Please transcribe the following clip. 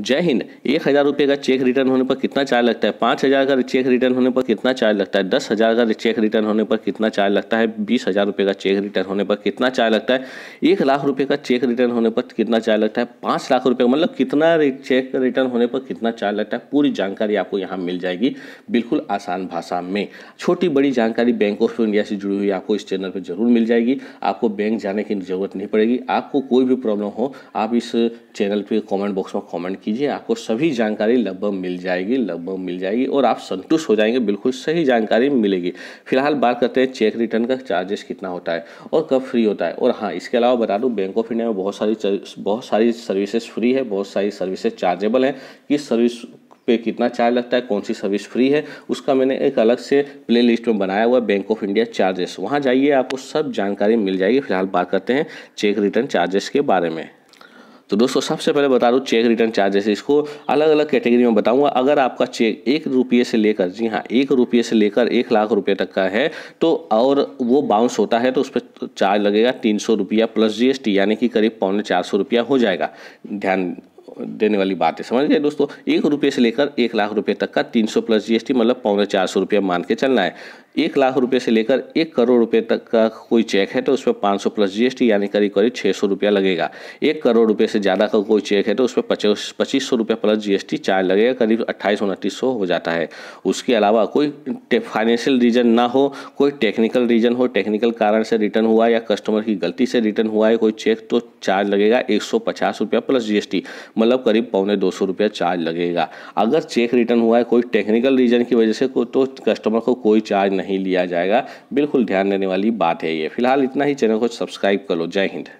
जय हिंद एक हज़ार रुपये का चेक रिटर्न होने पर कितना चार्ज लगता है पाँच हज़ार का चेक रिटर्न होने पर कितना चार्ज लगता है दस हज़ार का चेक रिटर्न होने पर कितना चार्ज लगता है बीस हज़ार रुपये का चेक रिटर्न होने पर कितना चार्ज लगता है एक लाख रुपये का चेक रिटर्न होने पर कितना चार्ज लगता है पाँच लाख रुपये मतलब कितना चेक रिटर्न होने पर कितना चार्ज लगता है पूरी जानकारी आपको यहाँ मिल जाएगी बिल्कुल आसान भाषा में छोटी बड़ी जानकारी बैंक ऑफ इंडिया से जुड़ी हुई आपको इस चैनल पर जरूर मिल जाएगी आपको बैंक जाने की जरूरत नहीं पड़ेगी आपको कोई भी प्रॉब्लम हो आप इस चैनल पर कॉमेंट बॉक्स में कॉमेंट कीजिए आपको सभी जानकारी लगभग मिल जाएगी लगभग मिल जाएगी और आप संतुष्ट हो जाएंगे बिल्कुल सही जानकारी मिलेगी फिलहाल बात करते हैं चेक रिटर्न का चार्जेस कितना होता है और कब फ्री होता है और हाँ इसके अलावा बता दूँ बैंक ऑफ इंडिया में बहुत सारी बहुत सारी सर्विसेज फ्री है बहुत सारी सर्विसेज चार्जेबल हैं किस सर्विस पे कितना चार्ज लगता है कौन सी सर्विस फ्री है उसका मैंने एक अलग से प्ले लिस्ट में बनाया हुआ बैंक ऑफ इंडिया चार्जेस वहाँ जाइए आपको सब जानकारी मिल जाएगी फिलहाल बात करते हैं चेक रिटर्न चार्जेस के बारे में तो दोस्तों सबसे पहले बता दूँ चेक रिटर्न चार्जेस इसको अलग अलग कैटेगरी में बताऊँगा अगर आपका चेक एक रुपये से लेकर जी हाँ एक रुपये से लेकर एक लाख रुपये तक का है तो और वो बाउंस होता है तो उस पर चार्ज लगेगा तीन सौ रुपया प्लस जीएसटी यानी कि करीब पौने चार सौ रुपया हो जाएगा ध्यान देने वाली बात है समझ गए दोस्तों एक रुपये से लेकर एक लाख रुपये तक का तीन सौ प्लस जीएसटी मतलब पौने चार सौ रुपया मान के चलना है एक लाख रुपए से लेकर एक करोड़ रुपए तक का कोई चेक है तो उसमें सौ प्लस जीएसटी यानी करीब करीब छः सौ रुपया लगेगा एक करोड़ रुपए से ज़्यादा का कोई चेक है तो उस पर पच्चीस सौ रुपये प्लस जीएसटी चार्ज लगेगा करीब अट्ठाईस उनतीस सौ हो जाता है उसके अलावा कोई फाइनेंशियल रीजन ना हो कोई टेक्निकल रीजन हो टेक्निकल कारण से रिटर्न हुआ या कस्टमर की गलती से रिटर्न हुआ है कोई चेक तो चार्ज लगेगा एक सौ पचास रुपया प्लस टी मतलब करीब पौने दो सौ रुपया चार्ज लगेगा अगर चेक रिटर्न हुआ है कोई टेक्निकल रीजन की वजह से तो कस्टमर को कोई चार्ज नहीं लिया जाएगा बिल्कुल ध्यान देने वाली बात है ये फिलहाल इतना ही चैनल को सब्सक्राइब कर लो जय हिंद